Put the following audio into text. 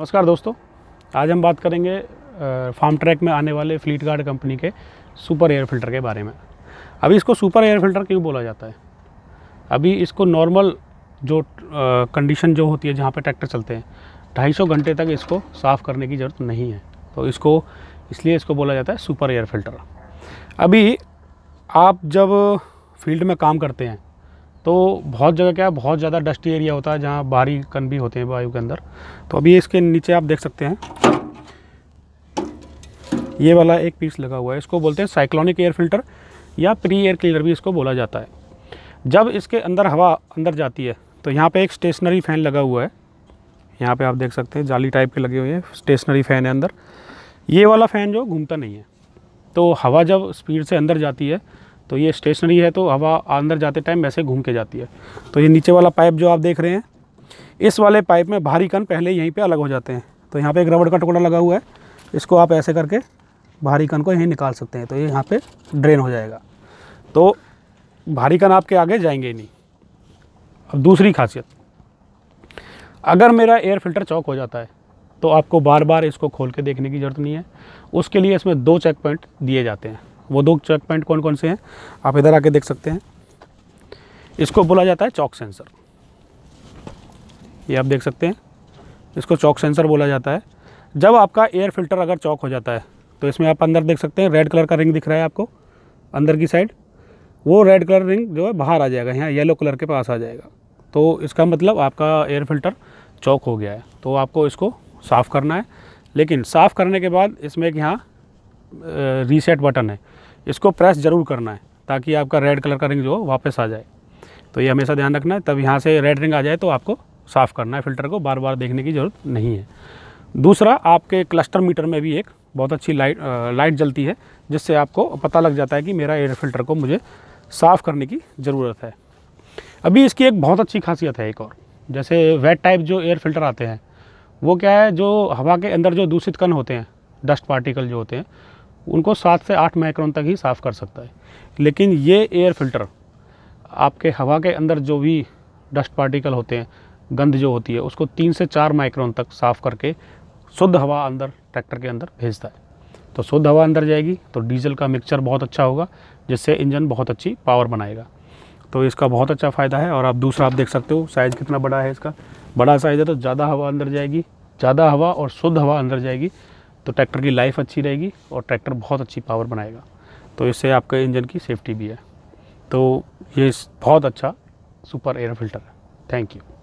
नमस्कार दोस्तों आज हम बात करेंगे फार्म ट्रैक में आने वाले फ्लीट गार्ड कंपनी के सुपर एयर फिल्टर के बारे में अभी इसको सुपर एयर फिल्टर क्यों बोला जाता है अभी इसको नॉर्मल जो कंडीशन जो होती है जहाँ पे ट्रैक्टर चलते हैं ढाई सौ घंटे तक इसको साफ़ करने की ज़रूरत नहीं है तो इसको इसलिए इसको बोला जाता है सुपर एयर फिल्टर अभी आप जब फील्ड में काम करते हैं तो बहुत जगह क्या है बहुत ज़्यादा डस्टी एरिया होता है जहाँ बाहरी कन भी होते हैं वायु के अंदर तो अभी इसके नीचे आप देख सकते हैं ये वाला एक पीस लगा हुआ है इसको बोलते हैं साइक्लोनिक एयर फिल्टर या प्री एयर क्लीनर भी इसको बोला जाता है जब इसके अंदर हवा अंदर जाती है तो यहाँ पे एक स्टेशनरी फ़ैन लगा हुआ है यहाँ पे आप देख सकते हैं जाली टाइप के लगे हुए हैं स्टेशनरी फ़ैन है अंदर ये वाला फ़ैन जो घूमता नहीं है तो हवा जब स्पीड से अंदर जाती है तो ये स्टेशनरी है तो हवा अंदर जाते टाइम वैसे घूम के जाती है तो ये नीचे वाला पाइप जो आप देख रहे हैं इस वाले पाइप में भारी कन पहले यहीं पे अलग हो जाते हैं तो यहाँ पे एक रबड़ का टुकड़ा लगा हुआ है इसको आप ऐसे करके भारी कन को यहीं निकाल सकते हैं तो ये यहाँ पर ड्रेन हो जाएगा तो भारी कन आपके आगे जाएंगे ही नहीं अब दूसरी खासियत अगर मेरा एयर फिल्टर चौक हो जाता है तो आपको बार बार इसको खोल के देखने की ज़रूरत नहीं है उसके लिए इसमें दो चेक पॉइंट दिए जाते हैं वो दो चेक पॉइंट कौन कौन से हैं आप इधर आके देख सकते हैं इसको बोला जाता है चौक सेंसर ये आप देख सकते हैं इसको चौक सेंसर बोला जाता है जब आपका एयर फिल्टर अगर चौक हो जाता है तो इसमें आप अंदर देख सकते हैं रेड कलर का रिंग दिख रहा है आपको अंदर की साइड वो रेड कलर रिंग जो है बाहर आ जाएगा यहाँ येलो कलर के पास आ जाएगा तो इसका मतलब आपका एयर फिल्टर चौक हो गया है तो आपको इसको साफ़ करना है लेकिन साफ़ करने के बाद इसमें एक यहाँ रीसेट बटन है इसको प्रेस ज़रूर करना है ताकि आपका रेड कलर का रिंग जो वापस आ जाए तो ये हमेशा ध्यान रखना है तब यहाँ से रेड रिंग आ जाए तो आपको साफ़ करना है फ़िल्टर को बार बार देखने की ज़रूरत नहीं है दूसरा आपके क्लस्टर मीटर में भी एक बहुत अच्छी लाइट आ, लाइट जलती है जिससे आपको पता लग जाता है कि मेरा एयर फिल्टर को मुझे साफ़ करने की ज़रूरत है अभी इसकी एक बहुत अच्छी खासियत है एक और जैसे वेट टाइप जो एयर फिल्टर आते हैं वो क्या है जो हवा के अंदर जो दूषित कण होते हैं डस्ट पार्टिकल जो होते हैं उनको सात से आठ माइक्रोन तक ही साफ़ कर सकता है लेकिन ये एयर फिल्टर आपके हवा के अंदर जो भी डस्ट पार्टिकल होते हैं गंद जो होती है उसको तीन से चार माइक्रोन तक साफ़ करके शुद्ध हवा अंदर ट्रैक्टर के अंदर भेजता है तो शुद्ध हवा अंदर जाएगी तो डीजल का मिक्सचर बहुत अच्छा होगा जिससे इंजन बहुत अच्छी पावर बनाएगा तो इसका बहुत अच्छा फ़ायदा है और आप दूसरा आप देख सकते हो साइज़ कितना बड़ा है इसका बड़ा साइज़ है तो ज़्यादा हवा अंदर जाएगी ज़्यादा हवा और शुद्ध हवा अंदर जाएगी तो ट्रैक्टर की लाइफ अच्छी रहेगी और ट्रैक्टर बहुत अच्छी पावर बनाएगा तो इससे आपके इंजन की सेफ्टी भी है तो ये बहुत अच्छा सुपर एयर फिल्टर है थैंक यू